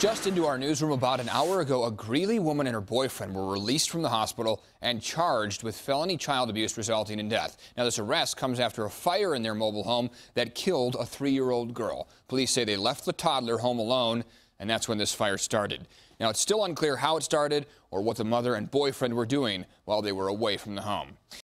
Just into our newsroom about an hour ago, a Greeley woman and her boyfriend were released from the hospital and charged with felony child abuse resulting in death. Now, this arrest comes after a fire in their mobile home that killed a three year old girl. Police say they left the toddler home alone, and that's when this fire started. Now, it's still unclear how it started or what the mother and boyfriend were doing while they were away from the home.